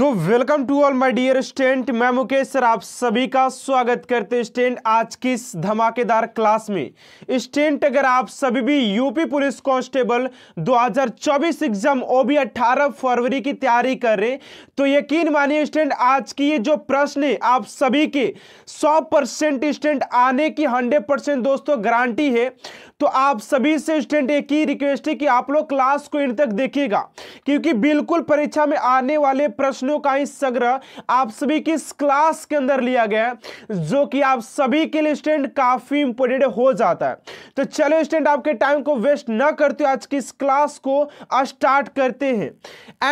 तो welcome to all my dear students मैं Mukesh sir आप सभी का स्वागत करते स्टेंट आज की इस धमाकेदार क्लास में स्टेंट अगर आप सभी भी यूपी पुलिस कांस्टेबल 2024 एग्जाम ओबी 18 फरवरी की तैयारी कर रहे तो यकीन मानिए स्टेंट आज की ये जो प्रश्न है आप सभी के 100 परसेंट स्टेंट आने की 100 परसेंट दोस्तों गारंटी है तो आप सभी से स्टूडेंट एक ही रिक्वेस्ट है कि आप लोग क्लास को इन तक देखिएगा क्योंकि बिल्कुल परीक्षा में आने वाले प्रश्नों का ही संग्रह आप सभी की इस क्लास के अंदर लिया गया है जो कि आप सभी के लिए स्टूडेंट काफी इंपोर्टेंट हो जाता है तो चलो स्टूडेंट आपके टाइम को वेस्ट ना करते आज की इस क्लास को स्टार्ट करते हैं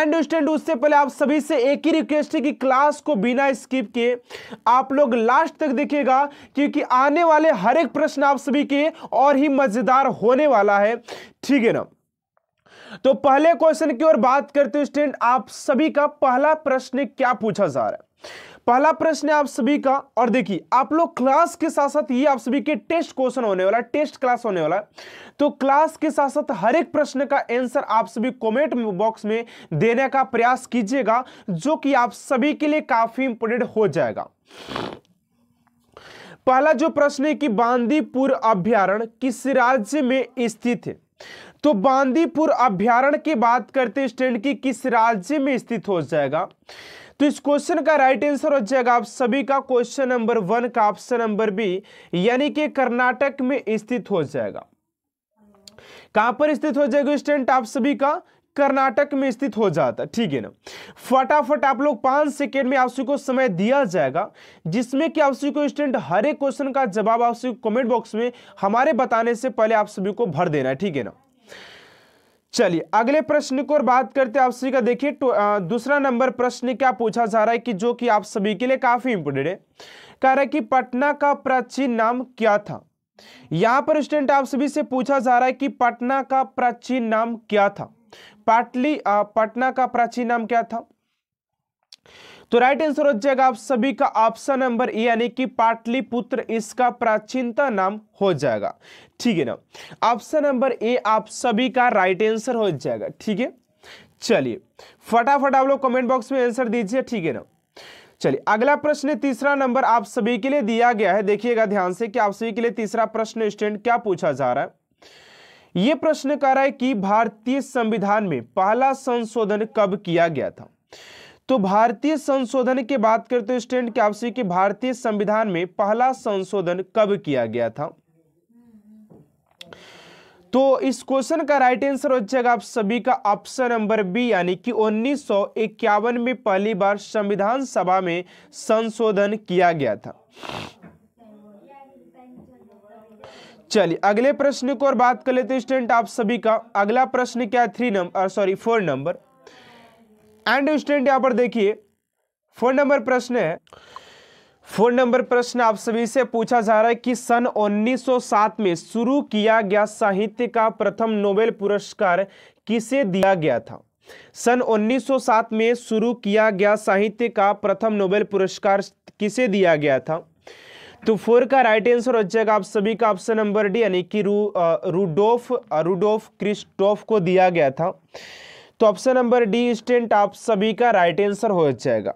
एंड स्टूडेंट उससे पहले आप सभी से एक ही रिक्वेस्ट है कि क्लास को बिना स्किप किए आप लोग लास्ट तक देखिएगा क्योंकि आने वाले हर एक प्रश्न आप सभी के और ही मजे मज़ेदार होने वाला है ठीक है ना तो पहले क्वेश्चन की ओर बात करते हुए स्टूडेंट आप सभी का पहला प्रश्न क्या पूछा जा रहा है पहला प्रश्न आप सभी का और देखिए आप लोग क्लास के साथ साथ ये आप सभी के टेस्ट क्वेश्चन होने वाला टेस्ट क्लास होने वाला तो क्लास के साथ साथ हर एक प्रश्न का आंसर आप सभी कमेंट बॉक्स में देने का प्रयास कीजिएगा जो कि आप सभी के लिए काफी इंपोर्टेंट हो जाएगा पहला जो प्रश्न है कि बांदीपुर अभ्यारण किस राज्य में स्थित है तो बांदीपुर अभ्यारण की बात करते स्टैंड की किस राज्य में स्थित हो जाएगा तो इस क्वेश्चन का राइट आंसर हो जाएगा आप सभी का क्वेश्चन नंबर वन का ऑप्शन नंबर बी यानी कि कर्नाटक में स्थित हो जाएगा कहां पर स्थित हो जाएगा स्टेंट आप सभी का कर्नाटक में स्थित हो जाता है ठीक है ना फटाफट आप लोग पांच सेकेंड में आपसी को समय दिया जाएगा जिसमें कि आपसी को स्टूडेंट हर एक क्वेश्चन का जवाब आपसी कमेंट बॉक्स में हमारे बताने से पहले आप सभी को भर देना है ठीक है ना चलिए अगले प्रश्न को और बात करते आप सभी का देखिए तो, दूसरा नंबर प्रश्न क्या पूछा जा रहा है कि जो कि आप सभी के लिए काफी इंपोर्टेंट है कह रहा है कि पटना का प्राचीन नाम क्या था यहां पर स्टूडेंट आप सभी से पूछा जा रहा है कि पटना का प्राचीन नाम क्या था पाटली पटना का प्राचीन नाम क्या था तो राइट आंसर हो जाएगा आप सभी का ऑप्शन नंबर ए यानी कि पाटलिपुत्र इसका प्राचीनता नाम हो जाएगा ठीक है ना ऑप्शन नंबर ए आप सभी का राइट आंसर हो जाएगा ठीक है चलिए फटाफट आप लोग कमेंट बॉक्स में आंसर दीजिए ठीक है ना चलिए अगला प्रश्न तीसरा नंबर आप सभी के लिए दिया गया है देखिएगा ध्यान से कि आप सभी के लिए तीसरा प्रश्न स्टैंड क्या पूछा जा रहा है ये प्रश्न कर रहा है कि भारतीय संविधान में पहला संशोधन कब किया गया था तो भारतीय संशोधन की बात करते हो स्टैंड क्या आपसे कि भारतीय संविधान में पहला संशोधन कब किया गया था तो इस क्वेश्चन का राइट आंसर हो जाएगा आप सभी का ऑप्शन नंबर बी यानी कि उन्नीस में पहली बार संविधान सभा में संशोधन किया गया था चलिए अगले प्रश्न को और बात कर लेते हैं स्टूडेंट आप सभी का अगला प्रश्न क्या है three number sorry four number and student यहां पर देखिए फोर नंबर प्रश्न है फोर नंबर प्रश्न आप सभी से पूछा जा रहा है कि सन 1907 में शुरू किया गया साहित्य का प्रथम नोबेल पुरस्कार किसे दिया गया था सन 1907 में शुरू किया गया साहित्य का प्रथम नोबेल पुरस्कार किसे दिया गया था तो फोर का राइट आंसर हो जाएगा आप सभी का ऑप्शन नंबर डी यानी कि रू रूडोफ रूडोफ क्रिस्टोफ को दिया गया था तो ऑप्शन नंबर डी स्टेंट आप सभी का राइट आंसर हो जाएगा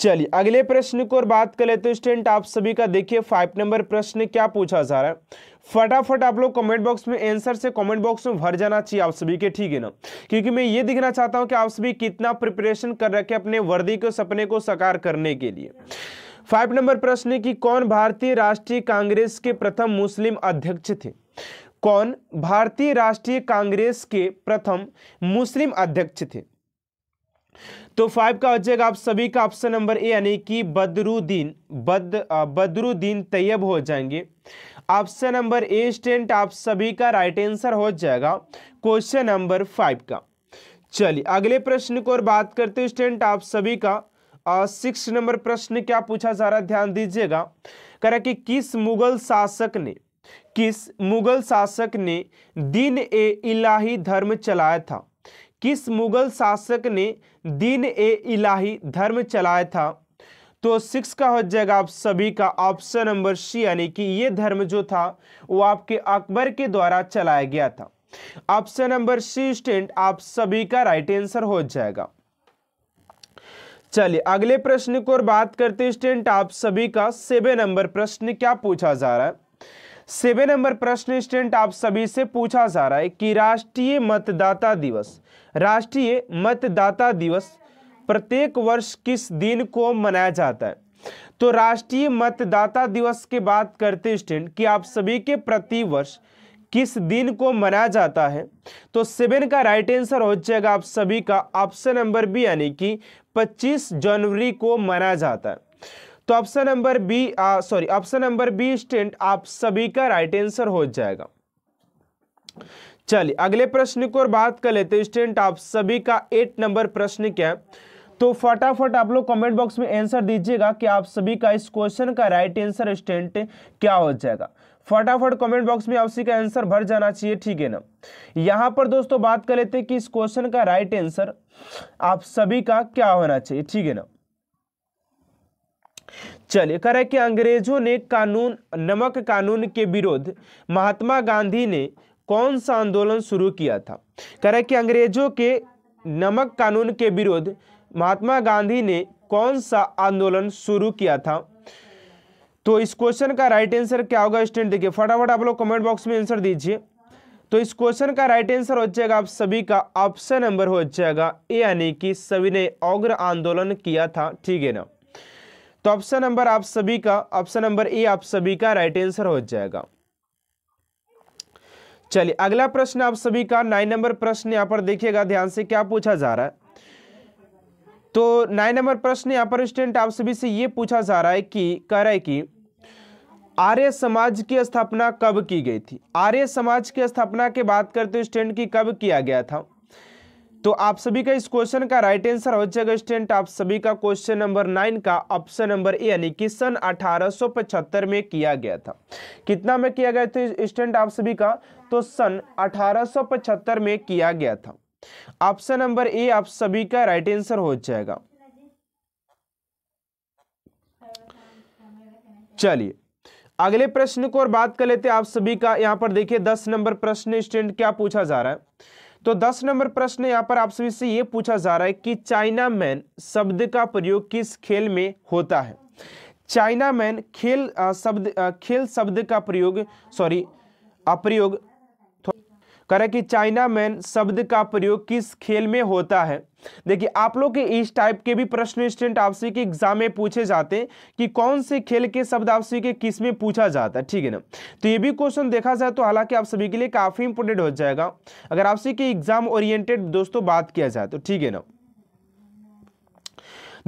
चलिए अगले प्रश्न को और बात कर लेते हैं स्टेंट आप सभी का देखिए फाइव नंबर प्रश्न क्या पूछा जा रहा है फटाफट आप लोग कमेंट बॉक्स में आंसर से कमेंट बॉक्स में भर जाना चाहिए आप सभी के ठीक है ना क्योंकि मैं ये दिखना चाहता हूं कि आप सभी कितना प्रिपरेशन कर रखे अपने वर्दी के सपने को साकार करने के लिए फाइव नंबर प्रश्न है कि कौन भारतीय राष्ट्रीय कांग्रेस के प्रथम मुस्लिम अध्यक्ष थे कौन भारतीय राष्ट्रीय कांग्रेस के प्रथम मुस्लिम अध्यक्ष थे तो फाइव का हो जाएगा आप सभी का ऑप्शन नंबर ए यानी कि बदरुद्दीन बद बदरुद्दीन तैयब हो जाएंगे ऑप्शन नंबर ए स्टेंट आप सभी का राइट आंसर हो जाएगा क्वेश्चन नंबर फाइव का चलिए अगले प्रश्न को और बात करते हैं स्टेंट आप सभी का सिक्स नंबर प्रश्न क्या पूछा जा रहा है ध्यान दीजिएगा कह रहा कि किस मुगल शासक ने किस मुगल शासक ने दिन ए इलाही धर्म चलाया था किस मुगल शासक ने दिन ए इलाही धर्म चलाया था तो सिक्स का हो जाएगा आप सभी का ऑप्शन नंबर सी यानी कि ये धर्म जो था वो आपके अकबर के द्वारा चलाया गया था ऑप्शन नंबर सी स्टेंट आप सभी का राइट आंसर हो जाएगा चलिए अगले प्रश्न की ओर बात करते हैं स्टूडेंट आप सभी का सेवे नंबर प्रश्न क्या पूछा जा रहा है सेवे नंबर प्रश्न स्टूडेंट आप सभी से पूछा जा रहा है कि राष्ट्रीय मतदाता दिवस राष्ट्रीय मतदाता दिवस प्रत्येक वर्ष किस दिन को मनाया जाता है तो राष्ट्रीय मतदाता दिवस की बात करते स्टूडेंट कि आप सभी के प्रति वर्ष किस दिन को मनाया जाता है तो सेवन का राइट आंसर हो जाएगा आप सभी का ऑप्शन नंबर बी यानी कि 25 जनवरी को मनाया जाता है तो option number B sorry option number B students आप सभी का राइट आंसर हो जाएगा चलिए अगले प्रश्न को और बात कर लेते हैं आप सभी का एट नंबर प्रश्न क्या है तो फटाफट आप लोग कमेंट बॉक्स में आंसर दीजिएगा कि आप सभी का इस क्वेश्चन का राइट आंसर स्टेंट क्या हो जाएगा फटाफट कमेंट बॉक्स में आपसी का आंसर भर जाना चाहिए ठीक है ना यहाँ पर दोस्तों बात कर लेते हैं कि इस क्वेश्चन का राइट आंसर आप सभी का क्या होना चाहिए ठीक है ना चलिए कह रहे कि अंग्रेजों ने कानून नमक कानून के विरोध महात्मा गांधी ने कौन सा आंदोलन शुरू किया था कह रहे कि अंग्रेजों के नमक कानून के विरोध महात्मा गांधी ने कौन सा आंदोलन शुरू किया था तो इस क्वेश्चन का राइट आंसर क्या होगा स्टूडेंट देखिए फटाफट आप लोग कमेंट बॉक्स में आंसर दीजिए तो इस क्वेश्चन का राइट आंसर हो जाएगा आप सभी का ऑप्शन नंबर हो जाएगा ए यानी कि सभी ने अग्र आंदोलन किया था ठीक है ना तो ऑप्शन नंबर आप सभी का ऑप्शन नंबर ए आप सभी का राइट आंसर हो जाएगा चलिए अगला प्रश्न आप सभी का नाइन नंबर प्रश्न यहाँ पर देखिएगा ध्यान से क्या पूछा जा रहा है तो नाइन नंबर प्रश्न यहाँ पर स्टूडेंट आप सभी से ये पूछा जा रहा है कि कह रहा है कि आर्य समाज की स्थापना कब की गई थी आर्य समाज की स्थापना के बात करते हुए स्टूडेंट की कब किया गया था तो आप सभी का इस क्वेश्चन का राइट आंसर हो जाएगा स्टूडेंट आप सभी का क्वेश्चन नंबर नाइन का ऑप्शन नंबर ए यानी कि सन 1875 में किया गया था कितना में किया गया था स्टूडेंट आप सभी का तो सन 1875 में किया गया था ऑप्शन नंबर ए आप सभी का राइट आंसर हो जाएगा चलिए अगले प्रश्न को और बात कर लेते हैं आप सभी का यहां पर देखिए दस नंबर प्रश्न स्टूडेंट क्या पूछा जा रहा है तो दस नंबर प्रश्न यहां पर आप सभी से यह पूछा जा रहा है कि चाइना मैन शब्द का प्रयोग किस खेल में होता है चाइना मैन खेल शब्द खेल शब्द का प्रयोग सॉरी अप्रयोग कह रहा है कि चाइना मैन शब्द का प्रयोग किस खेल में होता है देखिए आप लोग के इस टाइप के भी प्रश्न स्टेंट आपसी के एग्जाम में पूछे जाते हैं कि कौन से खेल के शब्द आपसी के किस में पूछा जाता है ठीक है ना तो ये भी क्वेश्चन देखा जाए तो हालांकि आप सभी के लिए काफ़ी इंपोर्टेंट हो जाएगा अगर आपसी के एग्जाम ओरिएंटेड दोस्तों बात किया जाए तो ठीक है ना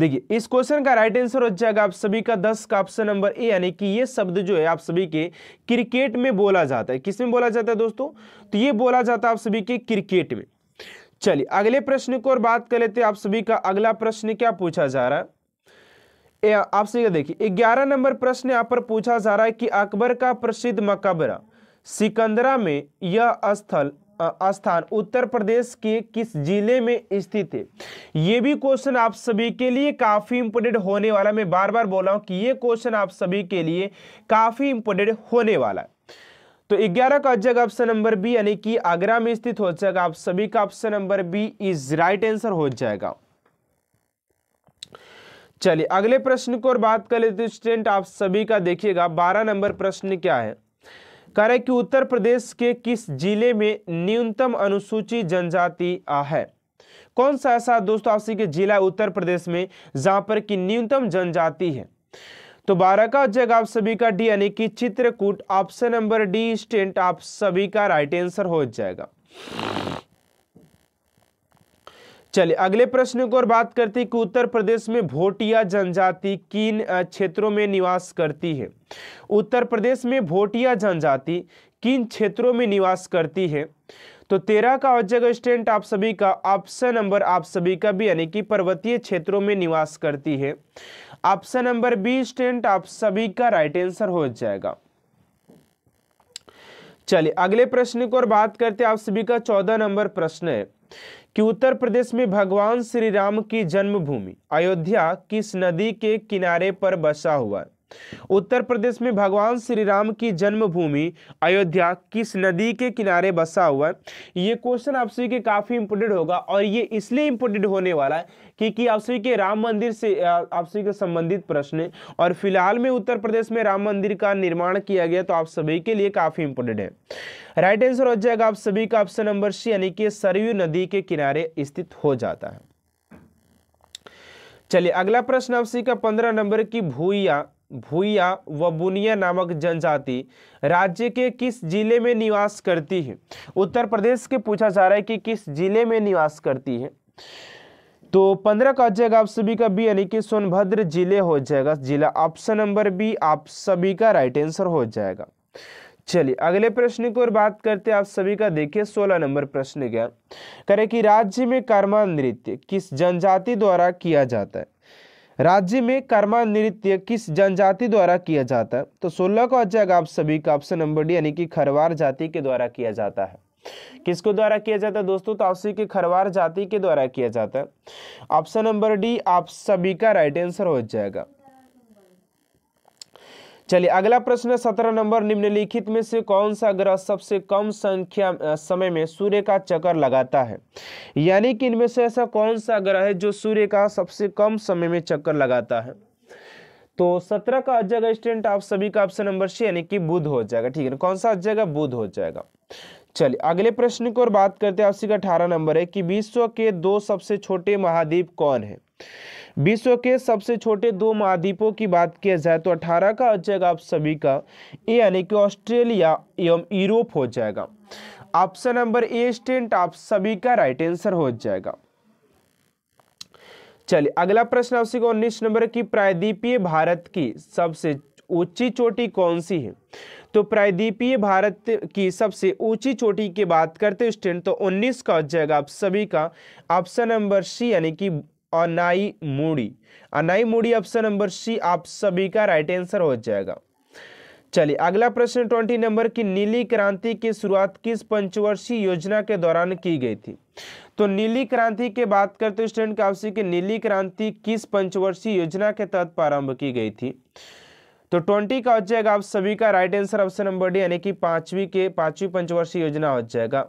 देखिए इस क्वेश्चन का राइट आंसर हो जाएगा आप सभी का दस का ऑप्शन नंबर ए यानी कि ये शब्द जो है आप सभी के क्रिकेट में बोला जाता है किस में बोला जाता है दोस्तों तो ये बोला जाता है आप सभी के क्रिकेट में चलिए अगले प्रश्न को और बात कर लेते हैं आप सभी का अगला प्रश्न क्या पूछा जा रहा है आप सभी का देखिए ग्यारह नंबर प्रश्न यहाँ पर पूछा जा रहा है कि अकबर का प्रसिद्ध मकबरा सिकंदरा में यह स्थल स्थान उत्तर प्रदेश के किस जिले में स्थित है ये भी क्वेश्चन आप सभी के लिए काफ़ी इंपोर्टेंट होने वाला मैं बार बार बोला हूं कि ये क्वेश्चन आप सभी के लिए काफ़ी इंपोर्टेंट होने वाला है तो 11 का जगह ऑप्शन नंबर बी यानी कि आगरा में स्थित हो जाएगा आप सभी का option number B is right answer हो जाएगा चलिए अगले प्रश्न को और बात कर लेते स्टूडेंट आप सभी का देखिएगा बारह नंबर प्रश्न क्या है कह रहे कि उत्तर प्रदेश के किस जिले में न्यूनतम अनुसूचित जनजाति है कौन सा ऐसा दोस्तों आपसे के जिला उत्तर प्रदेश में जहां पर कि न्यूनतम जनजाति है तो बारह का जगह आप सभी का डी यानी कि Chitrakoot option number D students आप सभी का राइट आंसर हो जाएगा चलिए अगले प्रश्न की ओर बात करते हैं कि उत्तर प्रदेश में भोटिया जनजाति किन क्षेत्रों में निवास करती है उत्तर प्रदेश में भोटिया जनजाति किन क्षेत्रों में निवास करती है तो तेरह का जगह स्टेंट आप सभी का ऑप्शन नंबर आप सभी का भी यानी कि पर्वतीय क्षेत्रों में निवास करती है ऑप्शन नंबर बी स्टेंट आप सभी का राइट आंसर हो जाएगा चलिए अगले प्रश्न की ओर बात करते हैं आप सभी का चौदह नंबर प्रश्न है कि उत्तर प्रदेश में भगवान श्री राम की जन्मभूमि अयोध्या किस नदी के किनारे पर बसा हुआ है उत्तर प्रदेश में भगवान श्री राम की जन्मभूमि अयोध्या किस नदी के किनारे बसा हुआ है ये क्वेश्चन आप सभी के काफ़ी इंपोर्टेंट होगा और ये इसलिए इंपोर्टेंट होने वाला है क्योंकि आप सभी के राम मंदिर से आप सभी के संबंधित प्रश्न है और फिलहाल में उत्तर प्रदेश में राम मंदिर का निर्माण किया गया तो आप सभी के लिए काफ़ी इंपोर्टेंट है राइट आंसर हो जाएगा आप सभी का ऑप्शन नंबर सी यानी कि सरयू नदी के किनारे स्थित हो जाता है चलिए अगला प्रश्न आपसी का पंद्रह नंबर की भूया भूया व बुनिया नामक जनजाति राज्य के किस जिले में निवास करती है उत्तर प्रदेश के पूछा जा रहा है कि किस जिले में निवास करती है तो पंद्रह का जगह आप सभी का बी यानी कि सोनभद्र जिले हो जाएगा जिला ऑप्शन नंबर बी आप सभी का राइट आंसर हो जाएगा चलिए अगले प्रश्न की ओर बात करते हैं आप सभी का देखिए सोलह नंबर प्रश्न क्या करें कि राज्य में कर्मा नृत्य किस जनजाति द्वारा किया जाता है राज्य में कर्मा नृत्य किस जनजाति द्वारा किया जाता है तो सोलह का हो आप सभी का ऑप्शन नंबर डी यानी कि खरवार जाति के द्वारा किया जाता है किसको द्वारा किया जाता है दोस्तों तो आपसी के खरवार जाति के द्वारा किया जाता है ऑप्शन नंबर डी आप सभी का राइट आंसर हो जाएगा चलिए अगला प्रश्न सत्रह नंबर निम्नलिखित में से कौन सा ग्रह सबसे कम संख्या समय में सूर्य का चक्कर लगाता है यानी कि इनमें से ऐसा कौन सा ग्रह है जो सूर्य का सबसे कम समय में चक्कर लगाता है तो सत्रह का जगह स्टूडेंट आप सभी का ऑप्शन नंबर सी यानी कि बुध हो जाएगा ठीक है कौन सा जगह बुध हो जाएगा चलिए अगले प्रश्न की ओर बात करते हैं आपसी का अठारह नंबर है कि विश्व के दो सबसे छोटे महाद्वीप कौन है विश्व के सबसे छोटे दो महाद्वीपों की बात किया जाए तो अठारह का हो जाएगा आप सभी का यानी कि ऑस्ट्रेलिया एवं यूरोप हो जाएगा ऑप्शन नंबर ए स्टेंट आप सभी का राइट आंसर हो जाएगा चलिए अगला प्रश्न आपसे उन्नीस नंबर की प्रायद्वीपीय भारत की सबसे ऊंची चोटी कौन सी है तो प्रायद्वीपीय भारत की सबसे ऊंची चोटी की बात करते स्टेंट तो 19 का हो जाएगा आप सभी का ऑप्शन नंबर सी यानी कि अनाई मूड़ी अनाई मूड़ी ऑप्शन नंबर सी आप सभी का राइट आंसर हो जाएगा चलिए अगला प्रश्न ट्वेंटी नंबर की नीली क्रांति की शुरुआत किस पंचवर्षीय योजना के दौरान की गई थी तो नीली क्रांति के बात करते स्टूडेंट आपसे कि नीली क्रांति किस पंचवर्षीय योजना के तहत प्रारंभ की गई थी तो ट्वेंटी का हो जाएगा आप सभी का right answer option number D यानी कि पांचवी के पांचवी पंचवर्षीय योजना हो जाएगा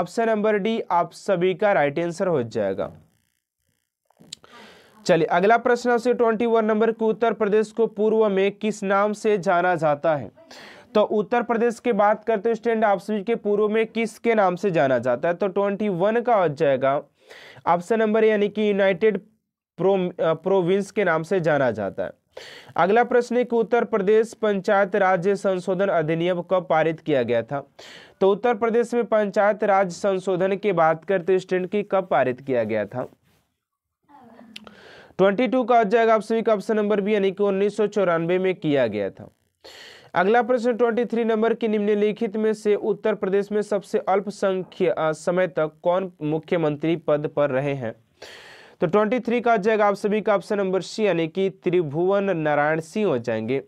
ऑप्शन नंबर डी आप सभी का राइट आंसर हो जाएगा चलिए अगला प्रश्न से 21 नंबर की उत्तर प्रदेश को पूर्व में किस नाम से जाना जाता है तो उत्तर प्रदेश के बात करते हो स्टैंड आप सभी के पूर्व में किसके नाम से जाना जाता है तो 21 का हो जाएगा ऑप्शन नंबर यानी कि यूनाइटेड प्रो प्रोविंस के नाम से जाना जाता है अगला प्रश्न है कि उत्तर प्रदेश पंचायत राज्य संशोधन अधिनियम कब पारित किया गया था तो उत्तर प्रदेश में पंचायत राज्य संशोधन की बात करते स्टैंड की कब पारित किया गया था ट्वेंटी टू का हो जाएगा आप सभी का ऑप्शन नंबर बी यानी कि उन्नीस में किया गया था अगला प्रश्न ट्वेंटी थ्री नंबर की निम्नलिखित में से उत्तर प्रदेश में सबसे अल्पसंख्यक समय तक कौन मुख्यमंत्री पद पर रहे हैं तो ट्वेंटी थ्री का जाएगा आप सभी का ऑप्शन नंबर सी यानी कि त्रिभुवन नारायण सिंह हो जाएंगे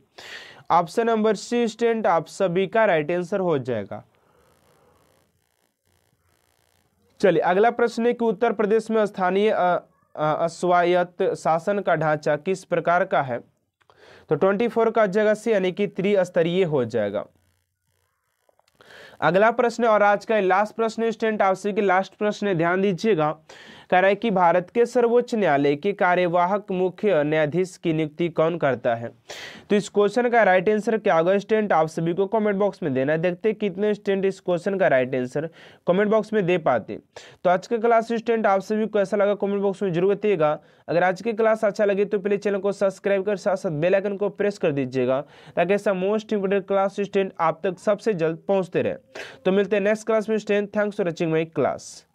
ऑप्शन नंबर सी स्टेंट आप सभी का राइट आंसर हो जाएगा चलिए अगला प्रश्न है कि उत्तर प्रदेश में स्थानीय अस्वायत्त शासन का ढांचा किस प्रकार का है तो 24 का जगह से यानी कि त्रिस्तरीय हो जाएगा अगला प्रश्न और आज का लास्ट प्रश्न स्टूडेंट आपसे कि लास्ट प्रश्न ध्यान दीजिएगा कह रहा है कि भारत के सर्वोच्च न्यायालय के कार्यवाहक मुख्य न्यायाधीश की नियुक्ति कौन करता है तो इस क्वेश्चन का राइट आंसर क्या होगा स्टेंट आप सभी को कमेंट बॉक्स में देना है देखते कितने स्टेंट इस क्वेश्चन का राइट आंसर कमेंट बॉक्स में दे पाते तो आज का क्लास स्टेंट आप सभी को ऐसा लगा कॉमेंट बॉक्स में जरूर बताइएगा अगर आज की क्लास अच्छा लगे तो प्लीज चैनल को सब्सक्राइब कर साथ साथ बेलाइकन को प्रेस कर दीजिएगा ताकि ऐसा मोस्ट इंपोर्टेंट क्लास स्टेंट आप तक सबसे जल्द पहुँचते रहे तो मिलते हैं नेक्स्ट क्लास में students thanks for watching my class